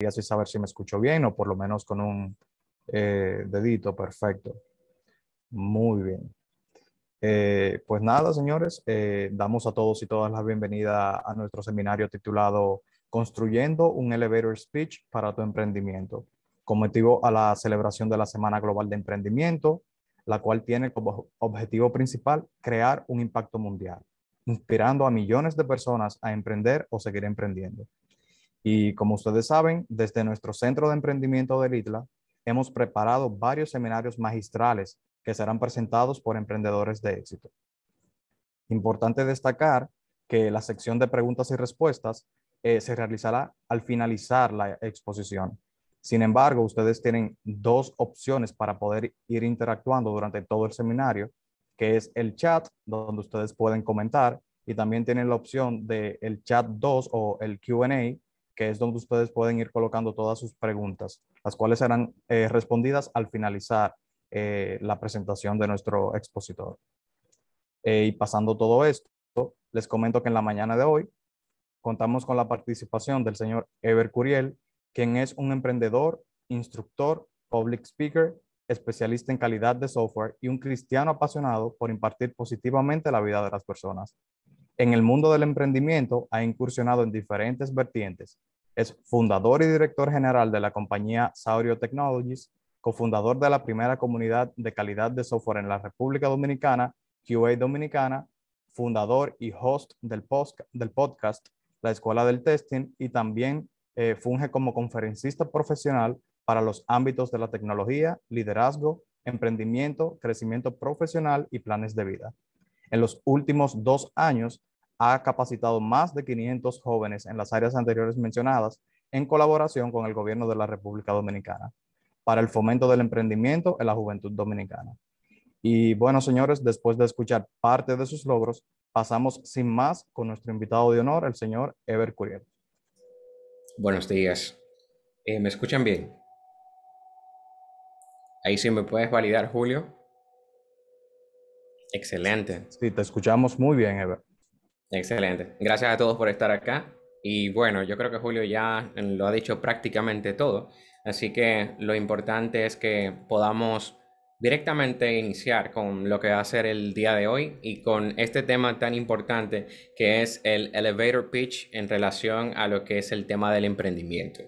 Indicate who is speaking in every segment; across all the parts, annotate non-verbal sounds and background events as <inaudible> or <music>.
Speaker 1: y así saber si me escucho bien o por lo menos con un eh, dedito perfecto. Muy bien. Eh, pues nada, señores, eh, damos a todos y todas la bienvenida a nuestro seminario titulado Construyendo un Elevator Speech para tu emprendimiento, con motivo a la celebración de la Semana Global de Emprendimiento, la cual tiene como objetivo principal crear un impacto mundial, inspirando a millones de personas a emprender o seguir emprendiendo. Y como ustedes saben, desde nuestro Centro de Emprendimiento del ITLA, hemos preparado varios seminarios magistrales que serán presentados por emprendedores de éxito. Importante destacar que la sección de preguntas y respuestas eh, se realizará al finalizar la exposición. Sin embargo, ustedes tienen dos opciones para poder ir interactuando durante todo el seminario, que es el chat, donde ustedes pueden comentar, y también tienen la opción del el chat 2 o el QA, que es donde ustedes pueden ir colocando todas sus preguntas, las cuales serán eh, respondidas al finalizar eh, la presentación de nuestro expositor. Eh, y pasando todo esto, les comento que en la mañana de hoy contamos con la participación del señor Ever Curiel, quien es un emprendedor, instructor, public speaker, especialista en calidad de software y un cristiano apasionado por impartir positivamente la vida de las personas. En el mundo del emprendimiento ha incursionado en diferentes vertientes, es fundador y director general de la compañía Saurio Technologies, cofundador de la primera comunidad de calidad de software en la República Dominicana, QA Dominicana, fundador y host del, podcast La Escuela del Testing y también eh, funge como conferencista profesional para los ámbitos de la tecnología, liderazgo, emprendimiento, crecimiento profesional y planes de vida. En los últimos dos años ha capacitado más de 500 jóvenes en las áreas anteriores mencionadas en colaboración con el gobierno de la República Dominicana para el fomento del emprendimiento en la juventud dominicana. Y bueno, señores, después de escuchar parte de sus logros, pasamos sin más con nuestro invitado de honor, el señor Ever Curiel.
Speaker 2: Buenos días. Eh, ¿Me escuchan bien? Ahí sí me puedes validar, Julio. Excelente.
Speaker 1: Sí, te escuchamos muy bien, Ever.
Speaker 2: Excelente. Gracias a todos por estar acá. Y bueno, yo creo que Julio ya lo ha dicho prácticamente todo. Así que lo importante es que podamos directamente iniciar con lo que va a ser el día de hoy y con este tema tan importante que es el elevator pitch en relación a lo que es el tema del emprendimiento.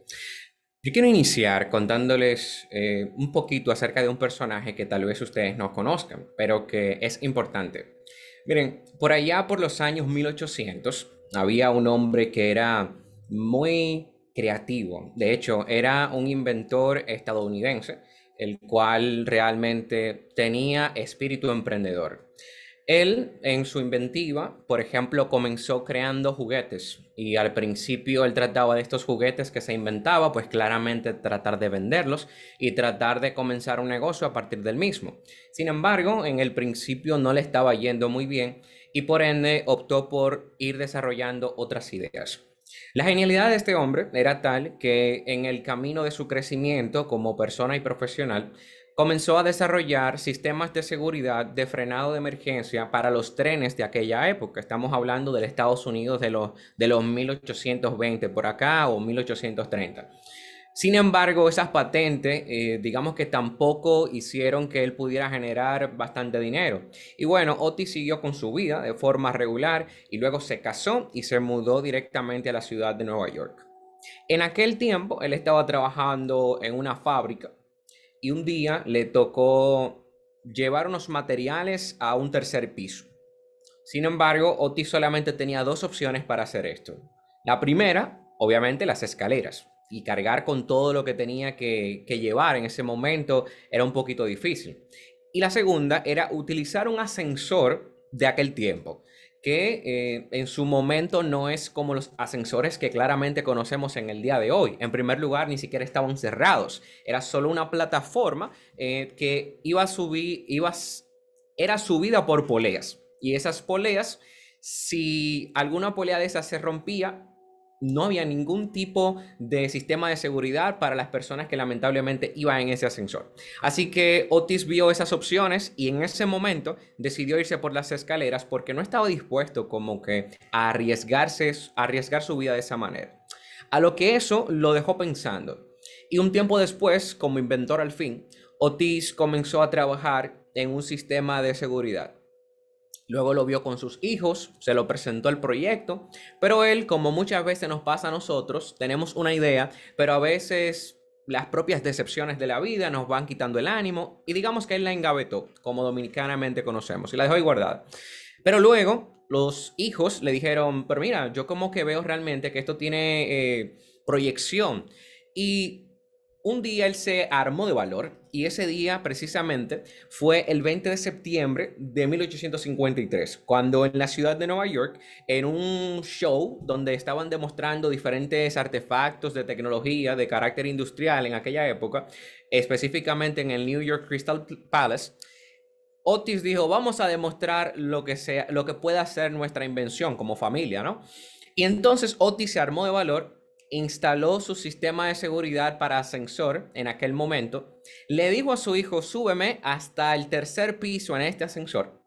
Speaker 2: Yo quiero iniciar contándoles eh, un poquito acerca de un personaje que tal vez ustedes no conozcan, pero que es importante. Miren, por allá por los años 1800 había un hombre que era muy creativo. De hecho, era un inventor estadounidense, el cual realmente tenía espíritu emprendedor. Él, en su inventiva, por ejemplo, comenzó creando juguetes y al principio él trataba de estos juguetes que se inventaba, pues claramente tratar de venderlos y tratar de comenzar un negocio a partir del mismo. Sin embargo, en el principio no le estaba yendo muy bien y por ende optó por ir desarrollando otras ideas. La genialidad de este hombre era tal que en el camino de su crecimiento como persona y profesional comenzó a desarrollar sistemas de seguridad de frenado de emergencia para los trenes de aquella época. Estamos hablando del Estados Unidos de los, de los 1820 por acá o 1830. Sin embargo, esas patentes, eh, digamos que tampoco hicieron que él pudiera generar bastante dinero. Y bueno, Otis siguió con su vida de forma regular y luego se casó y se mudó directamente a la ciudad de Nueva York. En aquel tiempo, él estaba trabajando en una fábrica y un día le tocó llevar unos materiales a un tercer piso. Sin embargo, Otis solamente tenía dos opciones para hacer esto. La primera, obviamente, las escaleras. Y cargar con todo lo que tenía que, que llevar en ese momento era un poquito difícil. Y la segunda era utilizar un ascensor de aquel tiempo que eh, en su momento no es como los ascensores que claramente conocemos en el día de hoy. En primer lugar, ni siquiera estaban cerrados. Era solo una plataforma eh, que iba a subir, ibas, era subida por poleas. Y esas poleas, si alguna polea de esas se rompía, no había ningún tipo de sistema de seguridad para las personas que lamentablemente iban en ese ascensor. Así que Otis vio esas opciones y en ese momento decidió irse por las escaleras porque no estaba dispuesto como que a arriesgarse, a arriesgar su vida de esa manera. A lo que eso lo dejó pensando. Y un tiempo después, como inventor al fin, Otis comenzó a trabajar en un sistema de seguridad Luego lo vio con sus hijos, se lo presentó el proyecto, pero él, como muchas veces nos pasa a nosotros, tenemos una idea, pero a veces las propias decepciones de la vida nos van quitando el ánimo y digamos que él la engavetó, como dominicanamente conocemos, y la dejó ahí guardada. Pero luego los hijos le dijeron, pero mira, yo como que veo realmente que esto tiene eh, proyección. Y un día él se armó de valor y ese día precisamente fue el 20 de septiembre de 1853, cuando en la ciudad de Nueva York, en un show donde estaban demostrando diferentes artefactos de tecnología de carácter industrial en aquella época, específicamente en el New York Crystal Palace, Otis dijo, vamos a demostrar lo que, sea, lo que pueda hacer nuestra invención como familia, ¿no? Y entonces Otis se armó de valor instaló su sistema de seguridad para ascensor en aquel momento, le dijo a su hijo, súbeme hasta el tercer piso en este ascensor.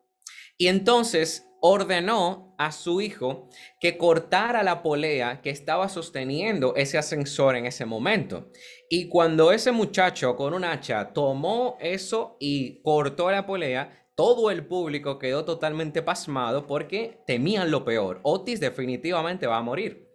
Speaker 2: Y entonces ordenó a su hijo que cortara la polea que estaba sosteniendo ese ascensor en ese momento. Y cuando ese muchacho con un hacha tomó eso y cortó la polea, todo el público quedó totalmente pasmado porque temían lo peor. Otis definitivamente va a morir.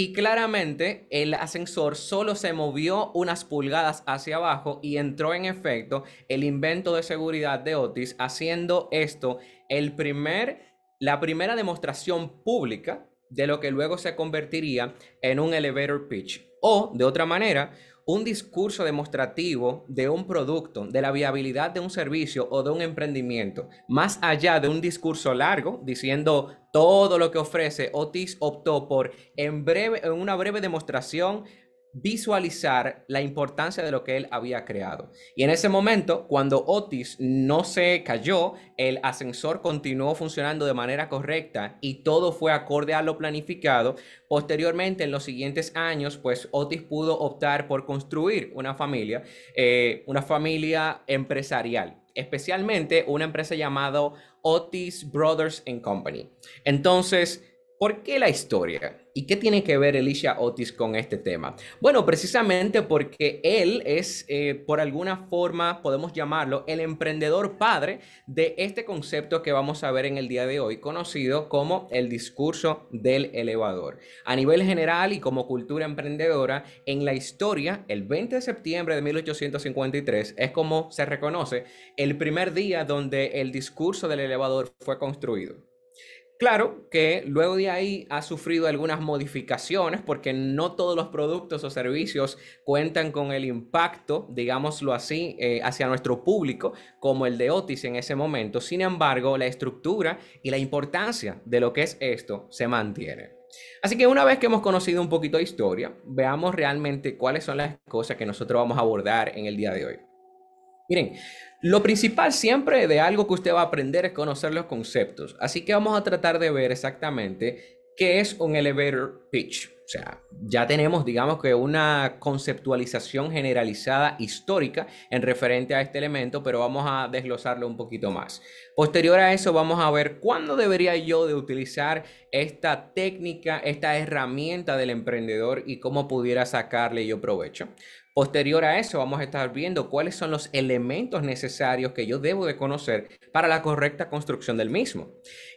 Speaker 2: Y claramente el ascensor solo se movió unas pulgadas hacia abajo y entró en efecto el invento de seguridad de Otis, haciendo esto el primer, la primera demostración pública de lo que luego se convertiría en un elevator pitch. O, de otra manera, un discurso demostrativo de un producto, de la viabilidad de un servicio o de un emprendimiento, más allá de un discurso largo diciendo todo lo que ofrece, Otis optó por en breve en una breve demostración visualizar la importancia de lo que él había creado. Y en ese momento, cuando Otis no se cayó, el ascensor continuó funcionando de manera correcta y todo fue acorde a lo planificado. Posteriormente, en los siguientes años, pues Otis pudo optar por construir una familia, eh, una familia empresarial, especialmente una empresa llamada Otis Brothers and Company. Entonces, ¿por qué la historia? ¿Y qué tiene que ver Alicia Otis con este tema? Bueno, precisamente porque él es, eh, por alguna forma, podemos llamarlo, el emprendedor padre de este concepto que vamos a ver en el día de hoy, conocido como el discurso del elevador. A nivel general y como cultura emprendedora, en la historia, el 20 de septiembre de 1853 es como se reconoce el primer día donde el discurso del elevador fue construido. Claro que luego de ahí ha sufrido algunas modificaciones porque no todos los productos o servicios cuentan con el impacto, digámoslo así, eh, hacia nuestro público como el de Otis en ese momento. Sin embargo, la estructura y la importancia de lo que es esto se mantiene. Así que una vez que hemos conocido un poquito de historia, veamos realmente cuáles son las cosas que nosotros vamos a abordar en el día de hoy. Miren, lo principal siempre de algo que usted va a aprender es conocer los conceptos. Así que vamos a tratar de ver exactamente qué es un elevator pitch. O sea, ya tenemos, digamos que una conceptualización generalizada histórica en referente a este elemento, pero vamos a desglosarlo un poquito más. Posterior a eso, vamos a ver cuándo debería yo de utilizar esta técnica, esta herramienta del emprendedor y cómo pudiera sacarle yo provecho. Posterior a eso, vamos a estar viendo cuáles son los elementos necesarios que yo debo de conocer para la correcta construcción del mismo.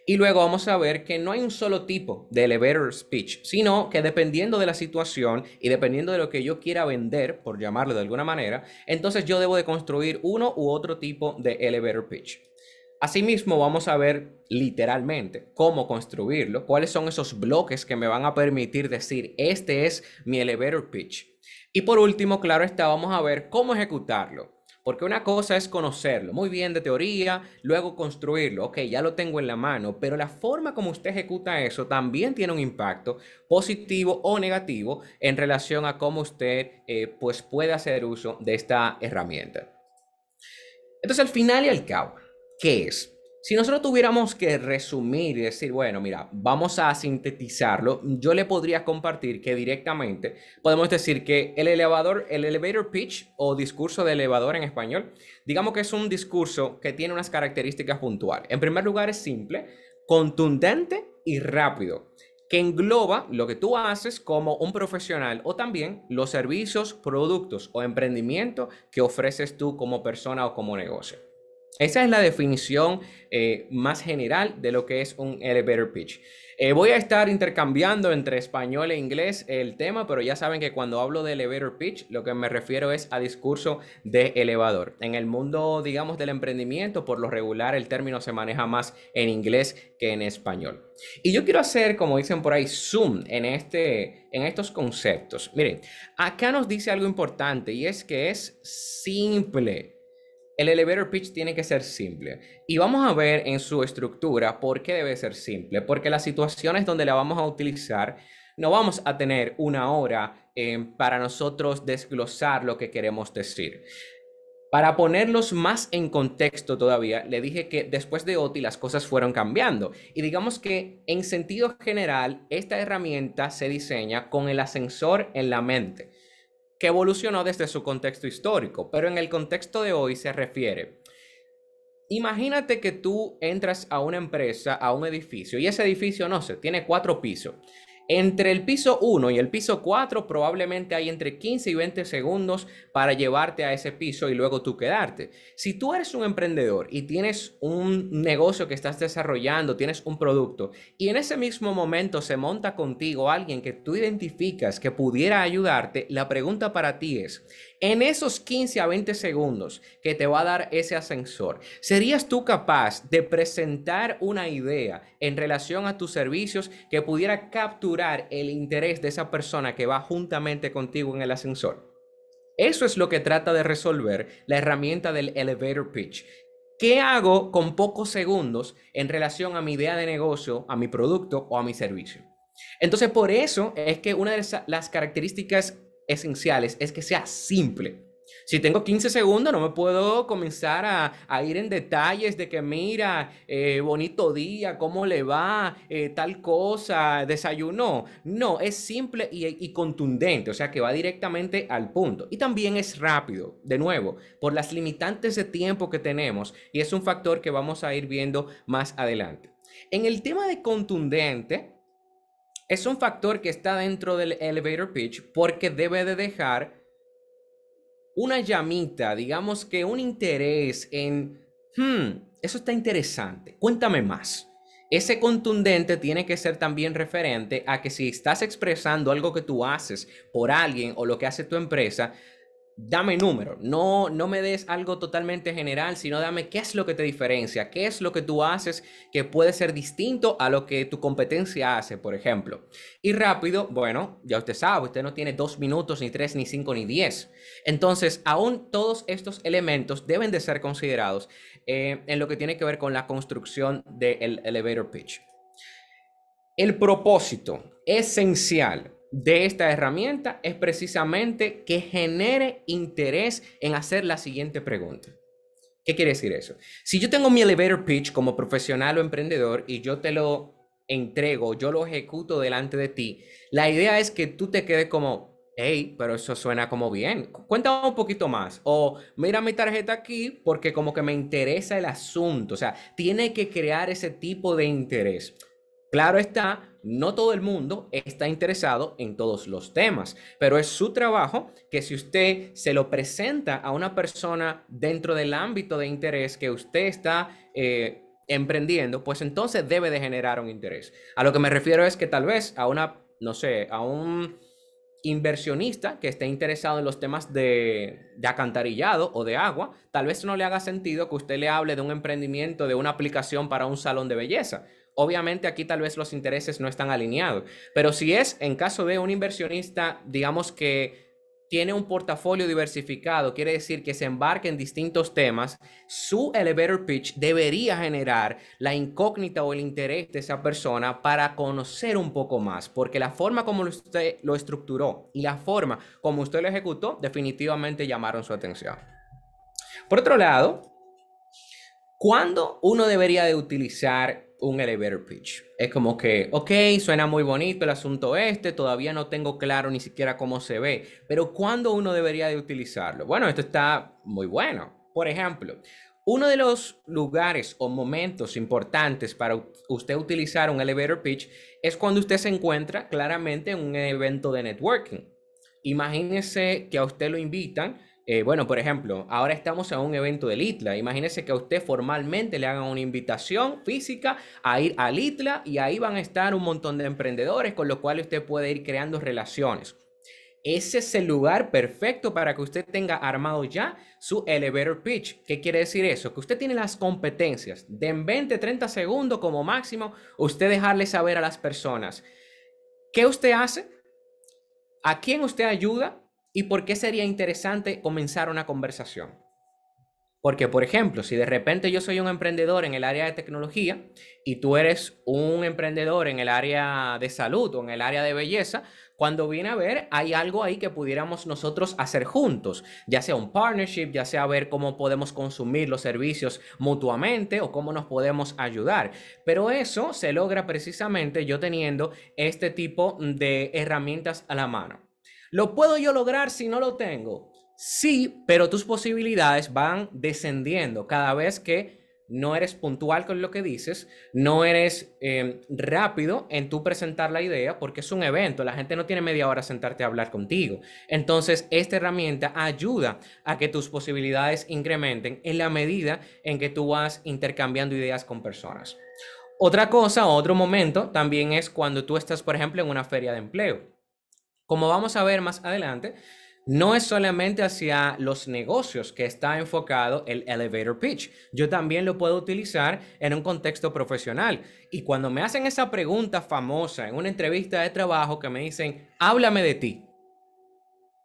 Speaker 2: Y luego vamos a ver que no hay un solo tipo de elevator Pitch, sino que dependiendo de la situación y dependiendo de lo que yo quiera vender, por llamarlo de alguna manera, entonces yo debo de construir uno u otro tipo de elevator pitch. Asimismo, vamos a ver literalmente cómo construirlo, cuáles son esos bloques que me van a permitir decir, este es mi elevator pitch. Y por último, claro está, vamos a ver cómo ejecutarlo. Porque una cosa es conocerlo muy bien de teoría, luego construirlo, ok, ya lo tengo en la mano, pero la forma como usted ejecuta eso también tiene un impacto positivo o negativo en relación a cómo usted eh, pues puede hacer uso de esta herramienta. Entonces, al final y al cabo, ¿qué es? Si nosotros tuviéramos que resumir y decir, bueno, mira, vamos a sintetizarlo, yo le podría compartir que directamente podemos decir que el elevador, el elevator pitch o discurso de elevador en español, digamos que es un discurso que tiene unas características puntuales. En primer lugar es simple, contundente y rápido, que engloba lo que tú haces como un profesional o también los servicios, productos o emprendimiento que ofreces tú como persona o como negocio. Esa es la definición eh, más general de lo que es un elevator pitch. Eh, voy a estar intercambiando entre español e inglés el tema, pero ya saben que cuando hablo de elevator pitch, lo que me refiero es a discurso de elevador. En el mundo, digamos, del emprendimiento, por lo regular el término se maneja más en inglés que en español. Y yo quiero hacer, como dicen por ahí, zoom en, este, en estos conceptos. Miren, acá nos dice algo importante y es que es simple el elevator pitch tiene que ser simple. Y vamos a ver en su estructura por qué debe ser simple. Porque las situaciones donde la vamos a utilizar, no vamos a tener una hora eh, para nosotros desglosar lo que queremos decir. Para ponerlos más en contexto todavía, le dije que después de OTI las cosas fueron cambiando. Y digamos que en sentido general, esta herramienta se diseña con el ascensor en la mente que evolucionó desde su contexto histórico, pero en el contexto de hoy se refiere. Imagínate que tú entras a una empresa, a un edificio, y ese edificio, no sé, tiene cuatro pisos. Entre el piso 1 y el piso 4 probablemente hay entre 15 y 20 segundos para llevarte a ese piso y luego tú quedarte. Si tú eres un emprendedor y tienes un negocio que estás desarrollando, tienes un producto y en ese mismo momento se monta contigo alguien que tú identificas que pudiera ayudarte, la pregunta para ti es, en esos 15 a 20 segundos que te va a dar ese ascensor, ¿serías tú capaz de presentar una idea en relación a tus servicios que pudiera capturar el interés de esa persona que va juntamente contigo en el ascensor? Eso es lo que trata de resolver la herramienta del elevator pitch. ¿Qué hago con pocos segundos en relación a mi idea de negocio, a mi producto o a mi servicio? Entonces, por eso es que una de las características esenciales es que sea simple. Si tengo 15 segundos, no me puedo comenzar a, ir en detalles de que mira, eh, bonito día, cómo le va, eh, tal cosa, desayuno. No, es simple y, y contundente, o sea que va directamente al punto. Y también es rápido, de nuevo, por las limitantes de tiempo que tenemos y es un factor que vamos a ir viendo más adelante. En el tema de contundente, es un factor que está dentro del elevator pitch porque debe de dejar una llamita, digamos que un interés en, hmm, eso está interesante, cuéntame más. Ese contundente tiene que ser también referente a que si estás expresando algo que tú haces por alguien o lo que hace tu empresa, dame número, no, no me des algo totalmente general, sino dame qué es lo que te diferencia, qué es lo que tú haces que puede ser distinto a lo que tu competencia hace, por ejemplo. Y rápido, bueno, ya usted sabe, usted no tiene dos minutos, ni tres, ni cinco, ni diez. Entonces, aún todos estos elementos deben de ser considerados eh, en lo que tiene que ver con la construcción del elevator pitch. El propósito esencial de esta herramienta es precisamente que genere interés en hacer la siguiente pregunta. ¿Qué quiere decir eso? Si yo tengo mi elevator pitch como profesional o emprendedor y yo te lo entrego, yo lo ejecuto delante de ti, la idea es que tú te quedes como, hey, pero eso suena como bien, cuéntame un poquito más, o mira mi tarjeta aquí porque como que me interesa el asunto, o sea, tiene que crear ese tipo de interés. Claro está, no todo el mundo está interesado en todos los temas, pero es su trabajo que si usted se lo presenta a una persona dentro del ámbito de interés que usted está... Eh, emprendiendo, pues entonces debe de generar un interés. A lo que me refiero es que tal vez a una, no sé, a un inversionista que esté interesado en los temas de, de, acantarillado o de agua, tal vez no le haga sentido que usted le hable de un emprendimiento, de una aplicación para un salón de belleza, Obviamente aquí tal vez los intereses no están alineados, pero si es en caso de un inversionista, digamos que tiene un portafolio diversificado, quiere decir que se embarque en distintos temas, su elevator pitch debería generar la incógnita o el interés de esa persona para conocer un poco más, porque la forma como usted lo estructuró y la forma como usted lo ejecutó definitivamente llamaron su atención. Por otro lado, ¿cuándo uno debería de utilizar un elevator pitch. Es como que, ok, suena muy bonito el asunto este, todavía no tengo claro ni siquiera cómo se ve, pero ¿cuándo uno debería de utilizarlo? Bueno, esto está muy bueno. Por ejemplo, uno de los lugares o momentos importantes para usted utilizar un elevator pitch es cuando usted se encuentra claramente en un evento de networking. Imagínese que a usted lo invitan eh, bueno, por ejemplo, ahora estamos en un evento del ITLA. Imagínese que a usted formalmente le hagan una invitación física a ir al ITLA y ahí van a estar un montón de emprendedores con los cuales usted puede ir creando relaciones. Ese es el lugar perfecto para que usted tenga armado ya su elevator pitch. ¿Qué quiere decir eso? Que usted tiene las competencias de en 20, 30 segundos como máximo, usted dejarle saber a las personas qué usted hace, a quién usted ayuda ¿Y por qué sería interesante comenzar una conversación? Porque, por ejemplo, si de repente yo soy un emprendedor en el área de tecnología y tú eres un emprendedor en el área de salud o en el área de belleza, cuando viene a ver, hay algo ahí que pudiéramos nosotros hacer juntos, ya sea un partnership, ya sea ver cómo podemos consumir los servicios mutuamente o cómo nos podemos ayudar. Pero eso se logra precisamente yo teniendo este tipo de herramientas a la mano. ¿Lo puedo yo lograr si no lo tengo? Sí, pero tus posibilidades van descendiendo cada vez que no eres puntual con lo que dices, no eres em, rápido en tu presentar la idea, porque es un evento, la gente no tiene media hora sentarte a hablar contigo. Entonces, esta herramienta ayuda a que tus posibilidades incrementen en la medida en que tú vas intercambiando ideas con personas. Otra cosa, otro momento, también es cuando tú estás, por ejemplo, en una feria de empleo. Como vamos a ver más adelante, no es solamente hacia los negocios que está enfocado el elevator pitch. Yo también lo puedo utilizar en un contexto profesional. Y cuando me hacen esa pregunta famosa en una entrevista de trabajo que me dicen, háblame de ti.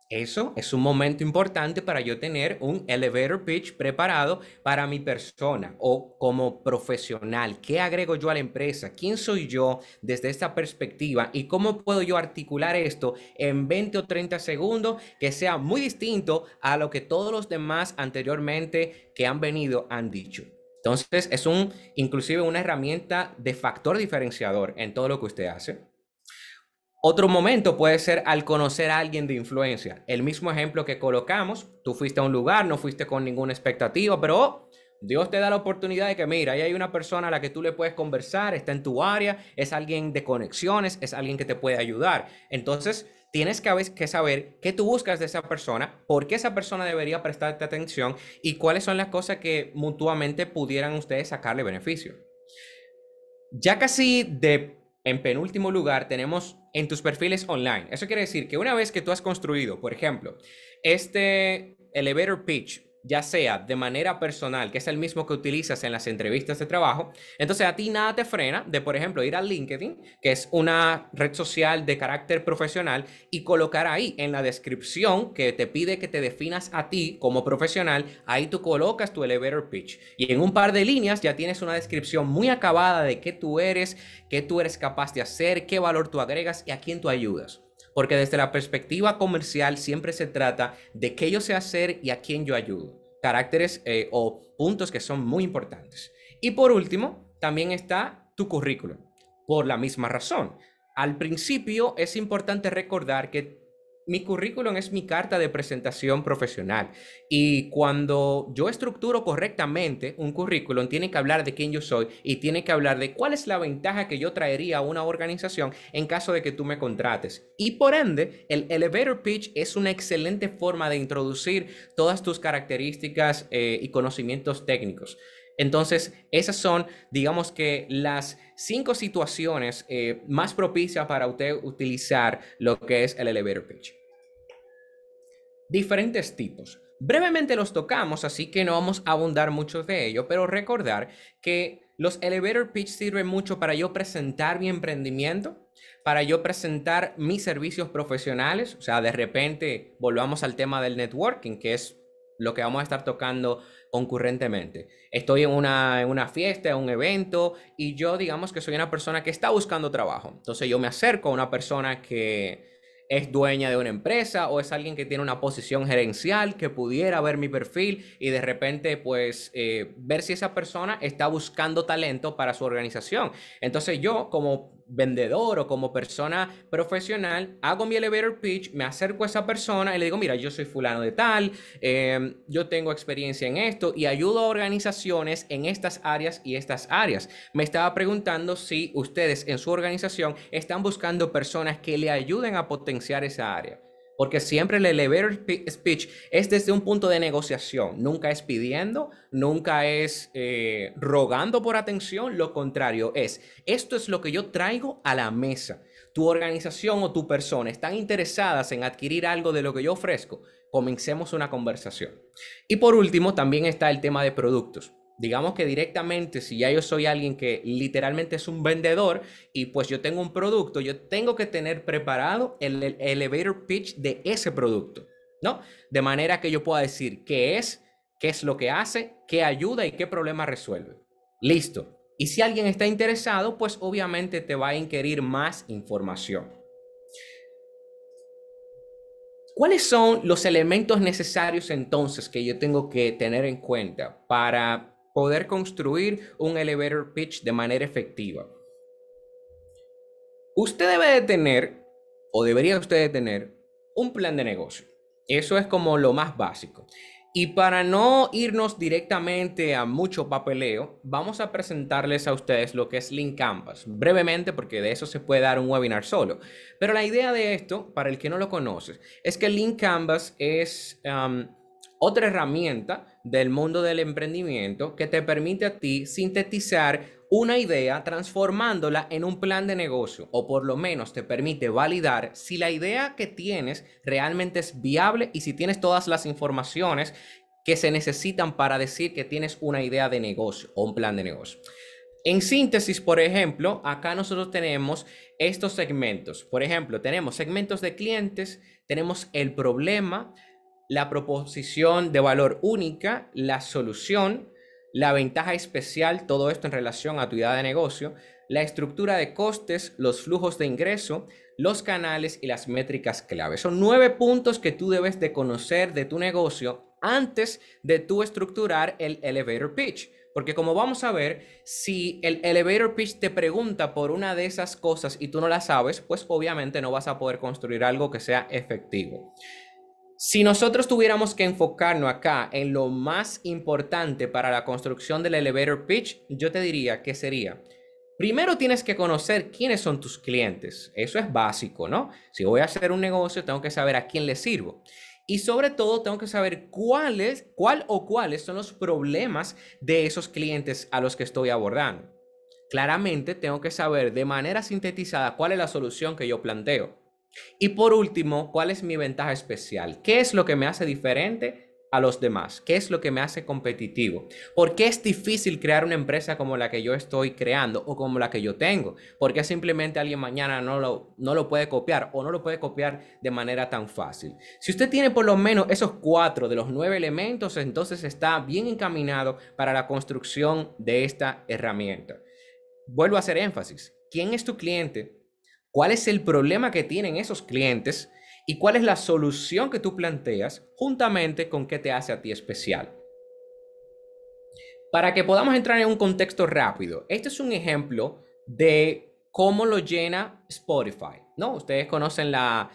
Speaker 2: Eso es un momento importante para yo tener un elevator pitch preparado para mi persona o como profesional. ¿Qué agrego yo a la empresa? ¿Quién soy yo desde esta perspectiva? ¿Y cómo puedo yo articular esto en 20 o 30 segundos que sea muy distinto a lo que todos los demás anteriormente que han venido han dicho? Entonces, es un inclusive una herramienta de factor diferenciador en todo lo que usted hace. Otro momento puede ser al conocer a alguien de influencia. El mismo ejemplo que colocamos, tú fuiste a un lugar, no fuiste con ninguna expectativa, pero oh, Dios te da la oportunidad de que, mira, ahí hay una persona a la que tú le puedes conversar, está en tu área, es alguien de conexiones, es alguien que te puede ayudar. Entonces, tienes que, saber qué tú buscas de esa persona, por qué esa persona debería prestarte atención y cuáles son las cosas que mutuamente pudieran ustedes sacarle beneficio. Ya casi de en penúltimo lugar, tenemos en tus perfiles online. Eso quiere decir que una vez que tú has construido, por ejemplo, este elevator pitch ya sea de manera personal, que es el mismo que utilizas en las entrevistas de trabajo, entonces a ti nada te frena de, por ejemplo, ir a LinkedIn, que es una red social de carácter profesional, y colocar ahí en la descripción que te pide que te definas a ti como profesional, ahí tú colocas tu elevator pitch. Y en un par de líneas ya tienes una descripción muy acabada de qué tú eres, qué tú eres capaz de hacer, qué valor tú agregas y a quién tú ayudas porque desde la perspectiva comercial siempre se trata de qué yo sé hacer y a quién yo ayudo. Caracteres eh, o puntos que son muy importantes. Y por último, también está tu currículum, por la misma razón. Al principio es importante recordar que mi currículum es mi carta de presentación profesional y cuando yo estructuro correctamente un currículum, tiene que hablar de quién yo soy y tiene que hablar de cuál es la ventaja que yo traería a una organización en caso de que tú me contrates. Y por ende, el elevator pitch es una excelente forma de introducir todas tus características eh, y conocimientos técnicos. Entonces, esas son, digamos que, las cinco situaciones eh, más propicias para usted utilizar lo que es el elevator pitch. Diferentes tipos. Brevemente los tocamos, así que no vamos a abundar mucho de ello, pero recordar que los elevator pitch sirven mucho para yo presentar mi emprendimiento, para yo presentar mis servicios profesionales, o sea, de repente volvamos al tema del networking, que es lo que vamos a estar tocando concurrentemente. Estoy en una, fiesta, en un evento, y yo digamos que soy una persona que está buscando trabajo. Entonces yo me acerco a una persona que es dueña de una empresa o es alguien que tiene una posición gerencial que pudiera ver mi perfil y de repente pues eh, ver si esa persona está buscando talento para su organización. Entonces yo como vendedor o como persona profesional, hago mi elevator pitch, me acerco a esa persona y le digo, mira, yo soy fulano de tal, em, yo tengo experiencia en esto y ayudo a organizaciones en estas áreas y estas áreas. Me estaba preguntando si ustedes en su organización están buscando personas que le ayuden a potenciar esa área. Porque siempre el elevator speech es desde un punto de negociación. Nunca es pidiendo, nunca es eh, rogando por atención. Lo contrario es, esto es lo que yo traigo a la mesa. Tu organización o tu persona están interesadas en adquirir algo de lo que yo ofrezco. Comencemos una conversación. Y por último, también está el tema de productos. Digamos que directamente, si ya yo soy alguien que literalmente es un vendedor y pues yo tengo un producto, yo tengo que tener preparado el, elevator pitch de ese producto, ¿no? De manera que yo pueda decir qué es, qué es lo que hace, qué ayuda y qué problema resuelve. Listo. Y si alguien está interesado, pues obviamente te va a inquirir más información. ¿Cuáles son los elementos necesarios entonces que yo tengo que tener en cuenta para poder construir un elevator pitch de manera efectiva. Usted debe de tener, o debería usted tener, un plan de negocio. Eso es como lo más básico. Y para no irnos directamente a mucho papeleo, vamos a presentarles a ustedes lo que es Link Canvas, brevemente porque de eso se puede dar un webinar solo. Pero la idea de esto, para el que no lo conoce, es que Link Canvas es otra herramienta del mundo del emprendimiento que te permite a ti sintetizar una idea transformándola en un plan de negocio o por lo menos te permite validar si la idea que tienes realmente es viable y si tienes todas las informaciones que se necesitan para decir que tienes una idea de negocio o un plan de negocio. En síntesis, por ejemplo, acá nosotros tenemos estos segmentos. Por ejemplo, tenemos segmentos de clientes, tenemos el problema, la proposición de valor única, la solución, la ventaja especial, todo esto en relación a tu idea de negocio, la estructura de costes, los flujos de ingreso, los canales y las métricas clave. Son nueve puntos que tú debes de conocer de tu negocio antes de tú estructurar el elevator pitch. Porque como vamos a ver, si el elevator pitch te pregunta por una de esas cosas y tú no la sabes, pues obviamente no vas a poder construir algo que sea efectivo. Si nosotros tuviéramos que enfocarnos acá en lo más importante para la construcción del elevator pitch, yo te diría que sería, primero tienes que conocer quiénes son tus clientes. Eso es básico, ¿no? Si voy a hacer un negocio, tengo que saber a quién le sirvo. Y sobre todo, tengo que saber cuáles, cuál o cuáles son los problemas de esos clientes a los que estoy abordando. Claramente, tengo que saber de manera sintetizada cuál es la solución que yo planteo. Y por último, ¿cuál es mi ventaja especial? ¿Qué es lo que me hace diferente a los demás? ¿Qué es lo que me hace competitivo? ¿Por qué es difícil crear una empresa como la que yo estoy creando o como la que yo tengo? ¿Por qué simplemente alguien mañana no lo, no lo puede copiar o no lo puede copiar de manera tan fácil? Si usted tiene por lo menos esos cuatro de los nueve elementos, entonces está bien encaminado para la construcción de esta herramienta. Vuelvo a hacer énfasis. ¿Quién es tu cliente? cuál es el problema que tienen esos clientes y cuál es la solución que tú planteas juntamente con qué te hace a ti especial. Para que podamos entrar en un contexto rápido, este es un ejemplo de cómo lo llena Spotify. ¿no? Ustedes conocen la,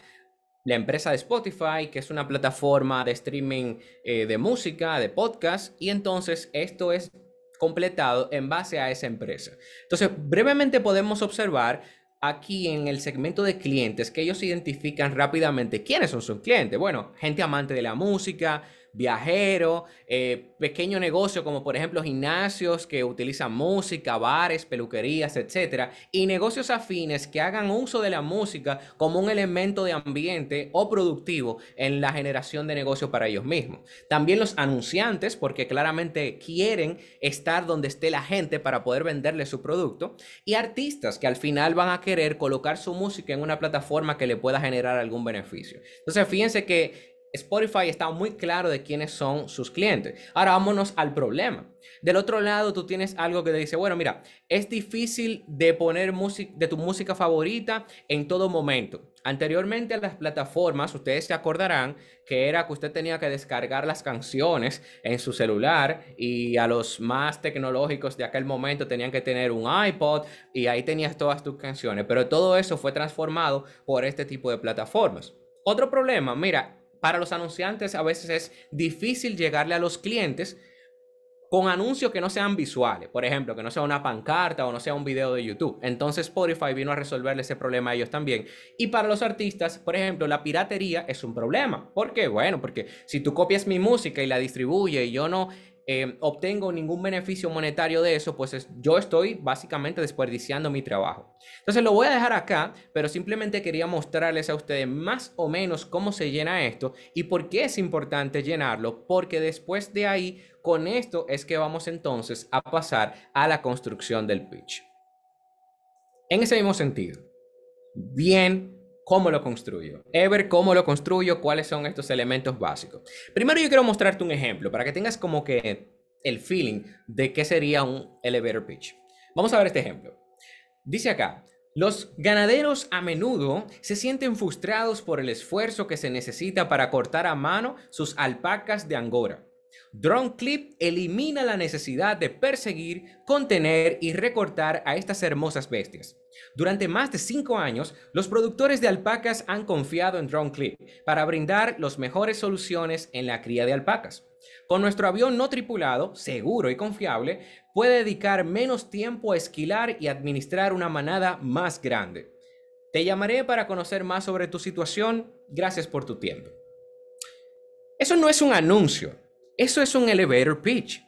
Speaker 2: empresa de Spotify, que es una plataforma de streaming eh, de música, de podcast, y entonces esto es completado en base a esa empresa. Entonces, brevemente podemos observar aquí en el segmento de clientes que ellos identifican rápidamente quiénes son sus clientes. Bueno, gente amante de la música, Viajero, eh, pequeño pequeños negocios como por ejemplo gimnasios que utilizan música, bares, peluquerías, etcétera, y negocios afines que hagan uso de la música como un elemento de ambiente o productivo en la generación de negocios para ellos mismos. También los anunciantes, porque claramente quieren estar donde esté la gente para poder venderle su producto, y artistas que al final van a querer colocar su música en una plataforma que le pueda generar algún beneficio. Entonces, fíjense que Spotify está muy claro de quiénes son sus clientes. Ahora vámonos al problema. Del otro lado, tú tienes algo que te dice, bueno, mira, es difícil de poner música de tu música favorita en todo momento. Anteriormente a las plataformas, ustedes se acordarán que era que usted tenía que descargar las canciones en su celular y a los más tecnológicos de aquel momento tenían que tener un iPod y ahí tenías todas tus canciones. Pero todo eso fue transformado por este tipo de plataformas. Otro problema, mira, para los anunciantes a veces es difícil llegarle a los clientes con anuncios que no sean visuales, por ejemplo, que no sea una pancarta o no sea un video de YouTube. Entonces Spotify vino a resolverle ese problema a ellos también. Y para los artistas, por ejemplo, la piratería es un problema. ¿Por qué? Bueno, porque si tú copias mi música y la distribuyes y yo no eh, obtengo ningún beneficio monetario de eso, pues yo estoy básicamente desperdiciando mi trabajo. Entonces lo voy a dejar acá, pero simplemente quería mostrarles a ustedes más o menos cómo se llena esto y por qué es importante llenarlo, porque después de ahí, con esto es que vamos entonces a pasar a la construcción del pitch. En ese mismo sentido, bien ¿Cómo lo construyo? Ever, ¿cómo lo construyo? ¿Cuáles son estos elementos básicos? Primero yo quiero mostrarte un ejemplo para que tengas como que el feeling de qué sería un elevator pitch. Vamos a ver este ejemplo. Dice acá, los ganaderos a menudo se sienten frustrados por el esfuerzo que se necesita para cortar a mano sus alpacas de Angora. Drone Clip elimina la necesidad de perseguir, contener y recortar a estas hermosas bestias. Durante más de cinco años, los productores de alpacas han confiado en DroneClip para brindar las mejores soluciones en la cría de alpacas. Con nuestro avión no tripulado, seguro y confiable, puede dedicar menos tiempo a esquilar y administrar una manada más grande. Te llamaré para conocer más sobre tu situación. Gracias por tu tiempo. Eso no es un anuncio, eso es un elevator pitch.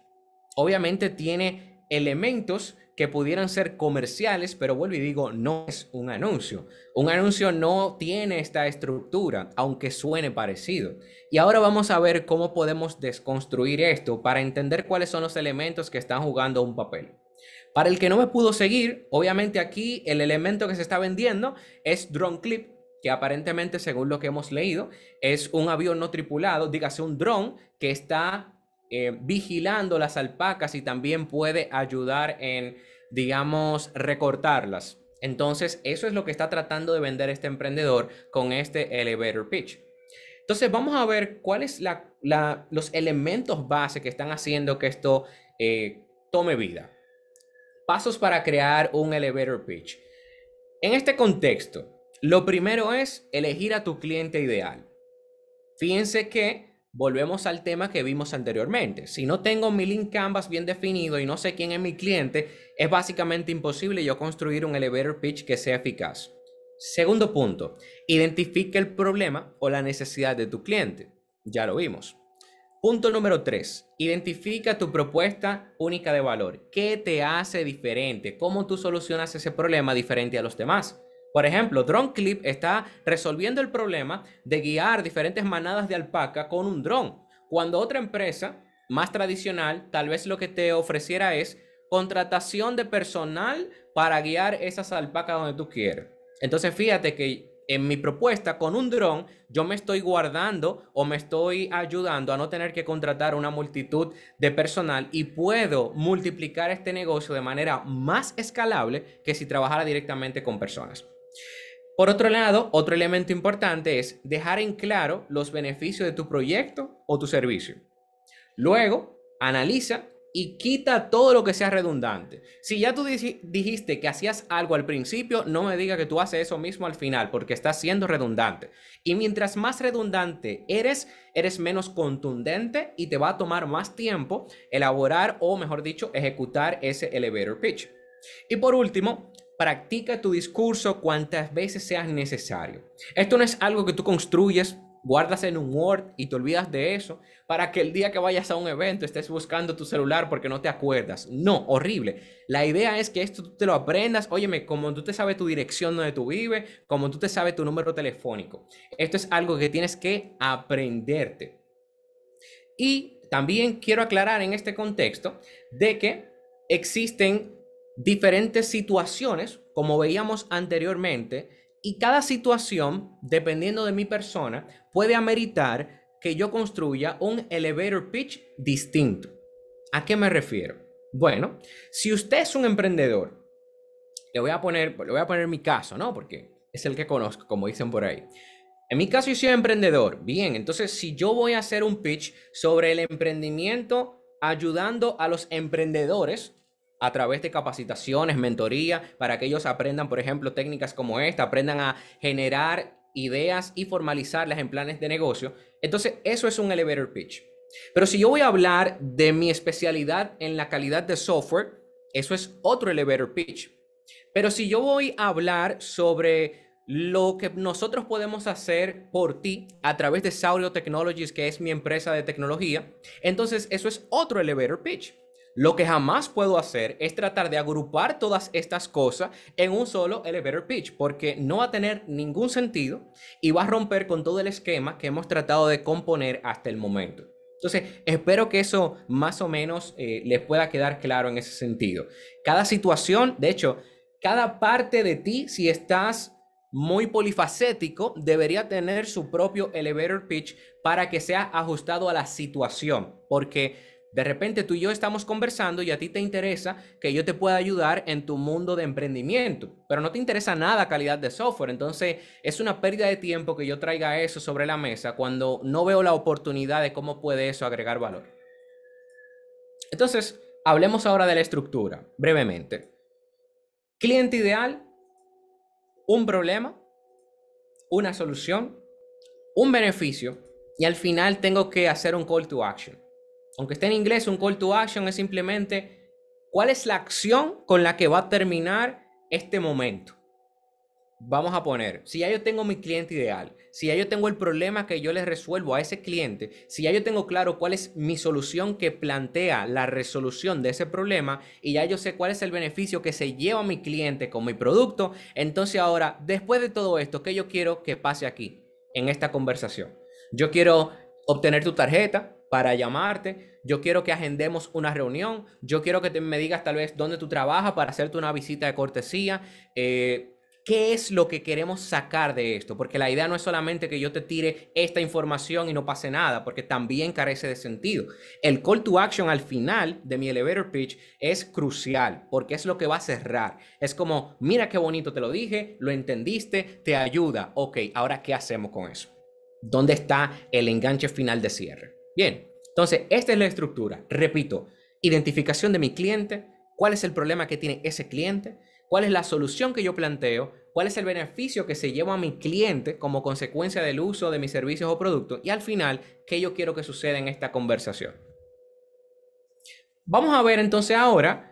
Speaker 2: Obviamente tiene elementos que pudieran ser comerciales, pero vuelvo y digo, no es un anuncio. Un anuncio no tiene esta estructura, aunque suene parecido. Y ahora vamos a ver cómo podemos desconstruir esto para entender cuáles son los elementos que están jugando un papel. Para el que no me pudo seguir, obviamente aquí el elemento que se está vendiendo es Drone Clip, que aparentemente, según lo que hemos leído, es un avión no tripulado, dígase un drone que está eh, vigilando las alpacas y también puede ayudar en, digamos, recortarlas. Entonces, eso es lo que está tratando de vender este emprendedor con este elevator pitch. Entonces, vamos a ver cuáles son los elementos base que están haciendo que esto eh, tome vida. Pasos para crear un elevator pitch. En este contexto, lo primero es elegir a tu cliente ideal. Fíjense que volvemos al tema que vimos anteriormente. Si no tengo mi link canvas bien definido y no sé quién es mi cliente, es básicamente imposible yo construir un elevator pitch que sea eficaz. Segundo punto, identifica el problema o la necesidad de tu cliente. Ya lo vimos. Punto número tres, Identifica tu propuesta única de valor. ¿Qué te hace diferente? ¿Cómo tú solucionas ese problema diferente a los demás? Por ejemplo, Drone Clip está resolviendo el problema de guiar diferentes manadas de alpaca con un dron, cuando otra empresa más tradicional tal vez lo que te ofreciera es contratación de personal para guiar esas alpacas donde tú quieres. Entonces, fíjate que en mi propuesta con un dron, yo me estoy guardando o me estoy ayudando a no tener que contratar una multitud de personal y puedo multiplicar este negocio de manera más escalable que si trabajara directamente con personas. Por otro lado, otro elemento importante es dejar en claro los beneficios de tu proyecto o tu servicio. Luego, analiza y quita todo lo que sea redundante. Si ya tú dijiste que hacías algo al principio, no me diga que tú haces eso mismo al final, porque estás siendo redundante. Y mientras más redundante eres, eres menos contundente y te va a tomar más tiempo elaborar o, mejor dicho, ejecutar ese elevator pitch. Y por último, Practica tu discurso cuantas veces sea necesario. Esto no es algo que tú construyes, guardas en un Word y te olvidas de eso para que el día que vayas a un evento estés buscando tu celular porque no te acuerdas. No, horrible. La idea es que esto tú te lo aprendas. Óyeme, como tú te sabes tu dirección donde tú vives, como tú te sabes tu número telefónico. Esto es algo que tienes que aprenderte. Y también quiero aclarar en este contexto de que existen diferentes situaciones, como veíamos anteriormente, y cada situación, dependiendo de mi persona, puede ameritar que yo construya un elevator pitch distinto. ¿A qué me refiero? Bueno, si usted es un emprendedor, le voy a poner, le voy a poner mi caso, ¿no? Porque es el que conozco, como dicen por ahí. En mi caso, yo soy emprendedor. Bien, entonces si yo voy a hacer un pitch sobre el emprendimiento ayudando a los emprendedores a través de capacitaciones, mentoría, para que ellos aprendan, por ejemplo, técnicas como esta, aprendan a generar ideas y formalizarlas en planes de negocio. Entonces, eso es un elevator pitch. Pero si yo voy a hablar de mi especialidad en la calidad de software, eso es otro elevator pitch. Pero si yo voy a hablar sobre lo que nosotros podemos hacer por ti a través de Saurio Technologies, que es mi empresa de tecnología, entonces eso es otro elevator pitch. Lo que jamás puedo hacer es tratar de agrupar todas estas cosas en un solo elevator pitch, porque no va a tener ningún sentido y va a romper con todo el esquema que hemos tratado de componer hasta el momento. Entonces, espero que eso más o menos eh, les pueda quedar claro en ese sentido. Cada situación, de hecho, cada parte de ti, si estás muy polifacético, debería tener su propio elevator pitch para que sea ajustado a la situación, porque de repente tú y yo estamos conversando y a ti te interesa que yo te pueda ayudar en tu mundo de emprendimiento, pero no te interesa nada calidad de software. Entonces es una pérdida de tiempo que yo traiga eso sobre la mesa cuando no veo la oportunidad de cómo puede eso agregar valor. Entonces, hablemos ahora de la estructura, brevemente. Cliente ideal, un problema, una solución, un beneficio y al final tengo que hacer un call to action aunque esté en inglés, un call to action es simplemente cuál es la acción con la que va a terminar este momento. Vamos a poner, si ya yo tengo mi cliente ideal, si ya yo tengo el problema que yo le resuelvo a ese cliente, si ya yo tengo claro cuál es mi solución que plantea la resolución de ese problema y ya yo sé cuál es el beneficio que se lleva mi cliente con mi producto, entonces ahora, después de todo esto, ¿qué yo quiero que pase aquí en esta conversación? Yo quiero obtener tu tarjeta, para llamarte, yo quiero que agendemos una reunión, yo quiero que me digas tal vez dónde tú trabajas para hacerte una visita de cortesía. Eh, ¿Qué es lo que queremos sacar de esto? Porque la idea no es solamente que yo te tire esta información y no pase nada, porque también carece de sentido. El call to action al final de mi elevator pitch es crucial, porque es lo que va a cerrar. Es como, mira qué bonito te lo dije, lo entendiste, te ayuda. Ok, ahora ¿qué hacemos con eso? ¿Dónde está el enganche final de cierre? Bien, entonces, esta es la estructura. Repito, identificación de mi cliente, cuál es el problema que tiene ese cliente, cuál es la solución que yo planteo, cuál es el beneficio que se lleva a mi cliente como consecuencia del uso de mis servicios o productos y al final, qué yo quiero que suceda en esta conversación. Vamos a ver entonces ahora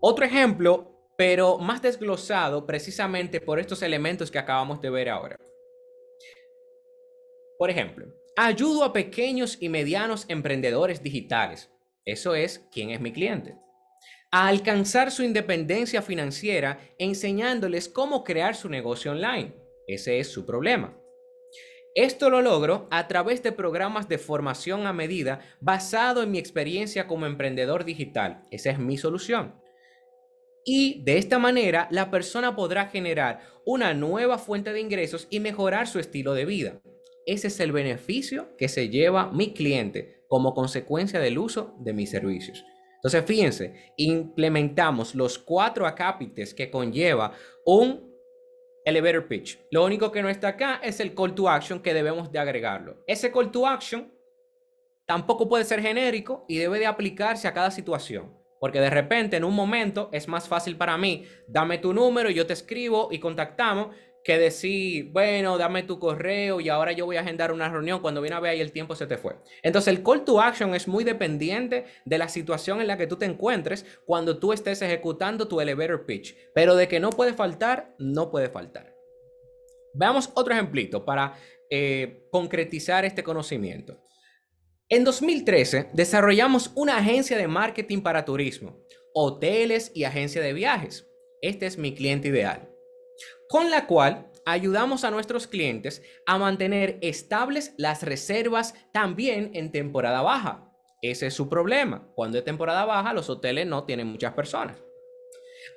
Speaker 2: otro ejemplo, pero más desglosado precisamente por estos elementos que acabamos de ver ahora. Por ejemplo, Ayudo a pequeños y medianos emprendedores digitales. Eso es quién es mi cliente. A alcanzar su independencia financiera enseñándoles cómo crear su negocio online. Ese es su problema. Esto lo logro a través de programas de formación a medida basado en mi experiencia como emprendedor digital. Esa es mi solución. Y de esta manera la persona podrá generar una nueva fuente de ingresos y mejorar su estilo de vida. Ese es el beneficio que se lleva mi cliente como consecuencia del uso de mis servicios. Entonces, fíjense, implementamos los cuatro acápites que conlleva un elevator pitch. Lo único que no está acá es el call to action que debemos de agregarlo. Ese call to action tampoco puede ser genérico y debe de aplicarse a cada situación. Porque de repente en un momento es más fácil para mí, dame tu número, y yo te escribo y contactamos, que decir, bueno, dame tu correo y ahora yo voy a agendar una reunión, cuando viene a ver ahí el tiempo se te fue. Entonces el call to action es muy dependiente de la situación en la que tú te encuentres cuando tú estés ejecutando tu elevator pitch, pero de que no puede faltar, no puede faltar. Veamos otro ejemplito para eh, concretizar este conocimiento. En 2013 desarrollamos una agencia de marketing para turismo, hoteles y agencia de viajes. Este es mi cliente ideal con la cual ayudamos a nuestros clientes a mantener estables las reservas también en temporada baja. Ese es su problema. Cuando es temporada baja, los hoteles no tienen muchas personas.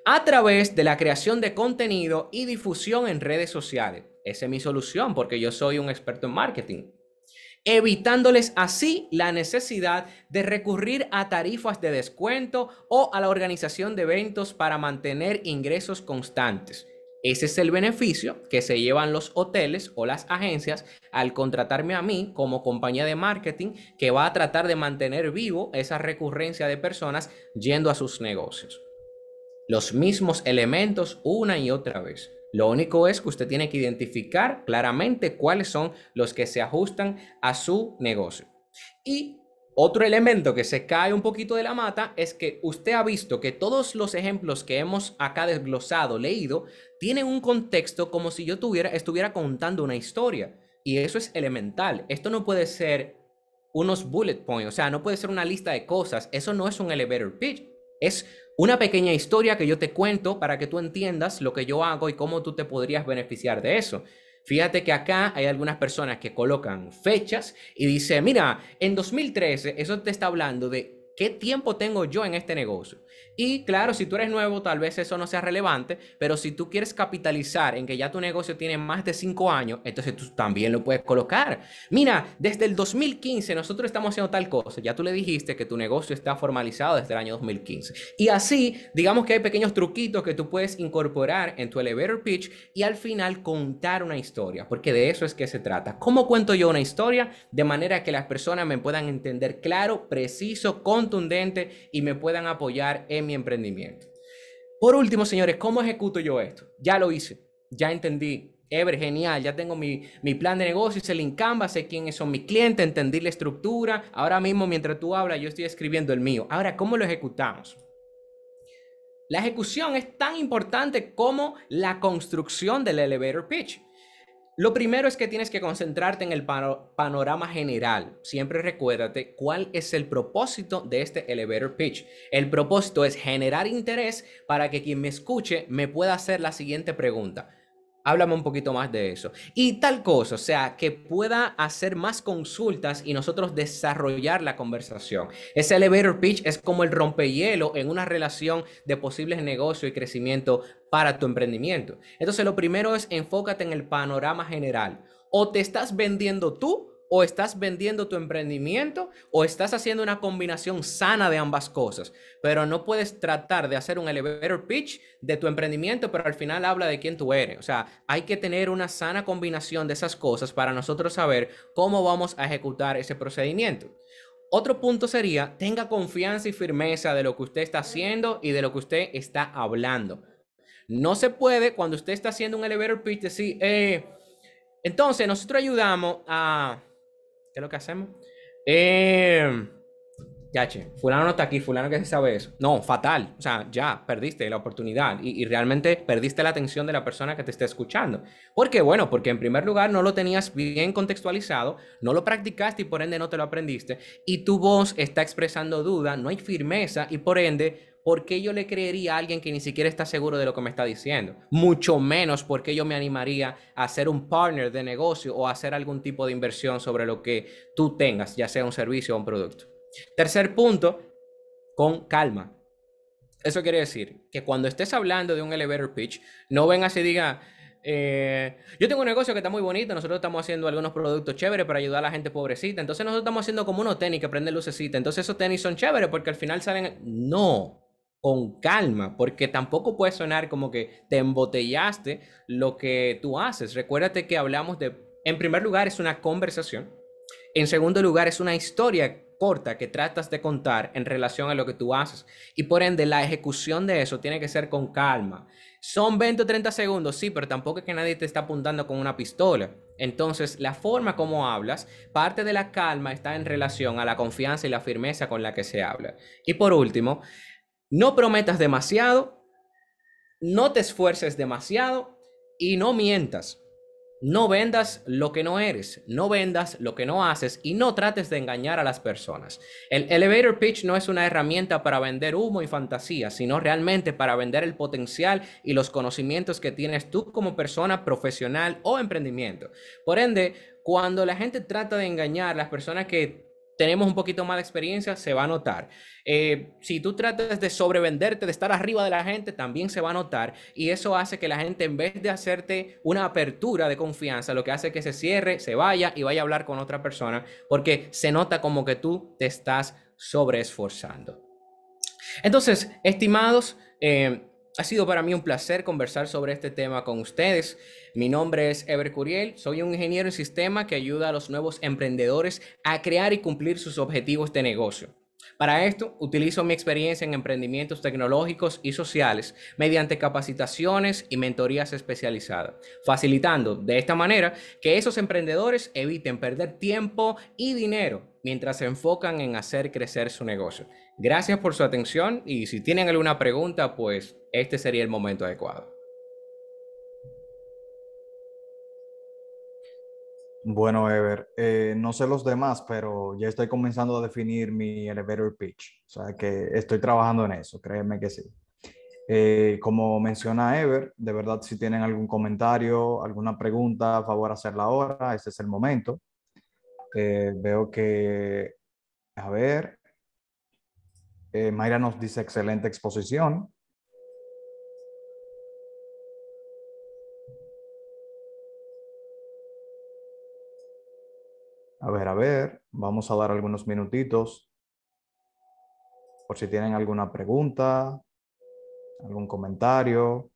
Speaker 2: A través de la creación de contenido y difusión en redes sociales. Esa es mi solución porque yo soy un experto en marketing. Evitándoles así la necesidad de recurrir a tarifas de descuento o a la organización de eventos para mantener ingresos constantes. Ese es el beneficio que se llevan los hoteles o las agencias al contratarme a mí como compañía de marketing que va a tratar de mantener vivo esa recurrencia de personas yendo a sus negocios. Los mismos elementos una y otra vez. Lo único es que usted tiene que identificar claramente cuáles son los que se ajustan a su negocio. Y otro elemento que se cae un poquito de la mata es que usted ha visto que todos los ejemplos que hemos acá desglosado, leído, tienen un contexto como si yo estuviera contando una historia. Y eso es elemental. Esto no puede ser unos bullet points, o sea, no puede ser una lista de cosas. Eso no es un elevator pitch. Es una pequeña historia que yo te cuento para que tú entiendas lo que yo hago y cómo tú te podrías beneficiar de eso. Fíjate que acá hay algunas personas que colocan fechas y dice, mira, en 2013, eso te está hablando de qué tiempo tengo yo en este negocio. Y claro, si tú eres nuevo, tal vez eso no sea relevante, pero si tú quieres capitalizar en que ya tu negocio tiene más de cinco años, entonces tú también lo puedes colocar. Mira, desde el 2015 nosotros estamos haciendo tal cosa. Ya tú le dijiste que tu negocio está formalizado desde el año 2015. Y así, digamos que hay pequeños truquitos que tú puedes incorporar en tu elevator pitch y al final contar una historia, porque de eso es que se trata. ¿Cómo cuento yo una historia? De manera que las personas me puedan entender claro, preciso, contundente y me puedan apoyar en mi emprendimiento. Por último, señores, ¿cómo ejecuto yo esto? Ya lo hice, ya entendí. Ever, genial, ya tengo mi, plan de negocio, hice el Incamba, sé quiénes son mis clientes, entendí la estructura. Ahora mismo, mientras tú hablas, yo estoy escribiendo el mío. Ahora, ¿cómo lo ejecutamos? La ejecución es tan importante como la construcción del elevator pitch. Lo primero es que tienes que concentrarte en el panorama general. Siempre recuérdate cuál es el propósito de este elevator pitch. El propósito es generar interés para que quien me escuche me pueda hacer la siguiente pregunta. Háblame un poquito más de eso. Y tal cosa, o sea, que pueda hacer más consultas y nosotros desarrollar la conversación. Ese elevator pitch es como el rompehielo en una relación de posibles negocios y crecimiento para tu emprendimiento. Entonces, lo primero es enfócate en el panorama general. O te estás vendiendo tú o estás vendiendo tu emprendimiento o estás haciendo una combinación sana de ambas cosas, pero no puedes tratar de hacer un elevator pitch de tu emprendimiento, pero al final habla de quién tú eres. O sea, hay que tener una sana combinación de esas cosas para nosotros saber cómo vamos a ejecutar ese procedimiento. Otro punto sería, tenga confianza y firmeza de lo que usted está haciendo y de lo que usted está hablando. No se puede cuando usted está haciendo un elevator pitch decir, eh, entonces nosotros ayudamos a lo que hacemos? Eh, fulano no está aquí, fulano que se sabe eso. No, fatal. O sea, ya perdiste la oportunidad y, y, realmente perdiste la atención de la persona que te está escuchando. ¿Por qué? Bueno, porque en primer lugar no lo tenías bien contextualizado, no lo practicaste y por ende no te lo aprendiste. Y tu voz está expresando duda, no hay firmeza y por ende ¿por qué yo le creería a alguien que ni siquiera está seguro de lo que me está diciendo? Mucho menos porque yo me animaría a ser un partner de negocio o a hacer algún tipo de inversión sobre lo que tú tengas, ya sea un servicio o un producto. Tercer punto, con calma. Eso quiere decir que cuando estés hablando de un elevator pitch, no vengas y diga, eh, yo tengo un negocio que está muy bonito, nosotros estamos haciendo algunos productos chéveres para ayudar a la gente pobrecita, entonces nosotros estamos haciendo como unos tenis que prenden lucecita, entonces esos tenis son chéveres porque al final salen... No, con calma, porque tampoco puede sonar como que te embotellaste lo que tú haces. Recuérdate que hablamos de, en primer lugar, es una conversación. En segundo lugar, es una historia corta que tratas de contar en relación a lo que tú haces. Y por ende, la ejecución de eso tiene que ser con calma. Son 20 o 30 segundos, sí, pero tampoco es que nadie te está apuntando con una pistola. Entonces, la forma como hablas, parte de la calma está en relación a la confianza y la firmeza con la que se habla. Y por último, no prometas demasiado, no te esfuerces demasiado y no mientas. No vendas lo que no eres, no vendas lo que no haces y no trates de engañar a las personas. El elevator pitch no es una herramienta para vender humo y fantasía, sino realmente para vender el potencial y los conocimientos que tienes tú como persona profesional o emprendimiento. Por ende, cuando la gente trata de engañar, a las personas que tenemos un poquito más de experiencia, se va a notar. Eh, si tú tratas de sobrevenderte, de estar arriba de la gente, también se va a notar. Y eso hace que la gente, en vez de hacerte una apertura de confianza, lo que hace es que se cierre, se vaya y vaya a hablar con otra persona, porque se nota como que tú te estás sobreesforzando. Entonces, estimados, eh, ha sido para mí un placer conversar sobre este tema con ustedes. Mi nombre es Ever Curiel, soy un ingeniero en sistema que ayuda a los nuevos emprendedores a crear y cumplir sus objetivos de negocio. Para esto, utilizo mi experiencia en emprendimientos tecnológicos y sociales mediante capacitaciones y mentorías especializadas, facilitando de esta manera que esos emprendedores eviten perder tiempo y dinero mientras se enfocan en hacer crecer su negocio. Gracias por su atención y si tienen alguna pregunta, pues este sería el momento adecuado.
Speaker 1: Bueno, Ever, eh, no sé los demás, pero ya estoy comenzando a definir mi elevator pitch. O sea que estoy trabajando en eso, créeme que sí. Eh, como menciona Ever, de verdad, si tienen algún comentario, alguna pregunta, a favor hacerla ahora, este es el momento. Eh, veo que, a ver, eh, Mayra nos dice excelente exposición. A ver, a ver, vamos a dar algunos minutitos por si tienen alguna pregunta, algún comentario.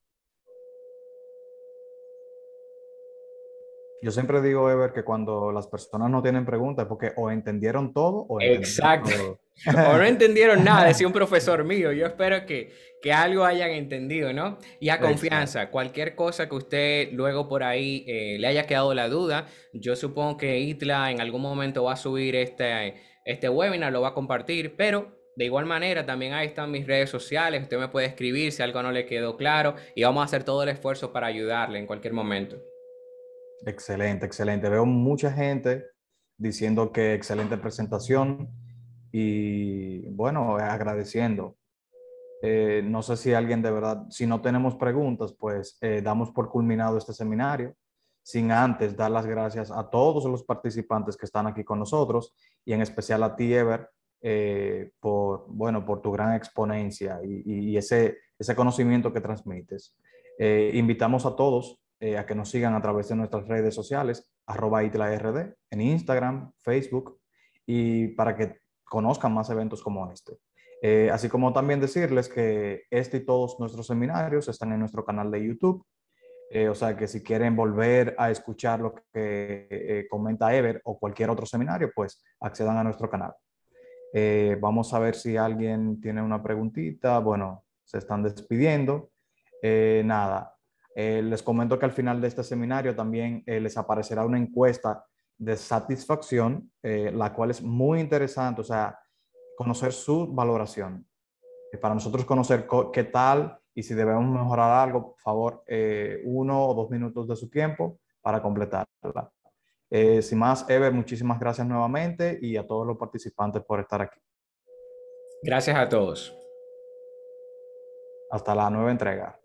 Speaker 1: Yo siempre digo, Ever, que cuando las personas no tienen preguntas porque o entendieron todo o... Entendieron
Speaker 2: <laughs> o no entendieron nada, <laughs> decía un profesor mío. Yo espero que, algo hayan entendido, ¿no? Y a confianza, cualquier cosa que usted luego por ahí eh, le haya quedado la duda, yo supongo que Itla en algún momento va a subir este, este webinar, lo va a compartir, pero de igual manera, también ahí están mis redes sociales. Usted me puede escribir si algo no le quedó claro y vamos a hacer todo el esfuerzo para ayudarle en cualquier momento.
Speaker 1: Excelente, excelente. Veo mucha gente diciendo que excelente presentación y bueno, agradeciendo. Eh, no sé si alguien de verdad, si no tenemos preguntas, pues eh, damos por culminado este seminario, sin antes dar las gracias a todos los participantes que están aquí con nosotros y en especial a ti, Ever, eh, por, bueno, por tu gran exponencia y, y ese, ese conocimiento que transmites. invitamos a todos eh, a que nos sigan a través de nuestras redes sociales, arroba itlaRD, en Instagram, Facebook, y para que conozcan más eventos como este. Eh, así como también decirles que este y todos nuestros seminarios están en nuestro canal de YouTube. Eh, o sea que si quieren volver a escuchar lo que comenta Ever o cualquier otro seminario, pues accedan a nuestro canal. vamos a ver si alguien tiene una preguntita. Bueno, se están despidiendo. nada, eh, les comento que al final de este seminario también eh, les aparecerá una encuesta de satisfacción, eh, la cual es muy interesante, o sea, conocer su valoración. para nosotros conocer qué tal y si debemos mejorar algo, por favor, uno o dos minutos de su tiempo para completarla. sin más, Ever, muchísimas gracias nuevamente y a todos los participantes por estar aquí. Gracias a todos. Hasta la nueva entrega.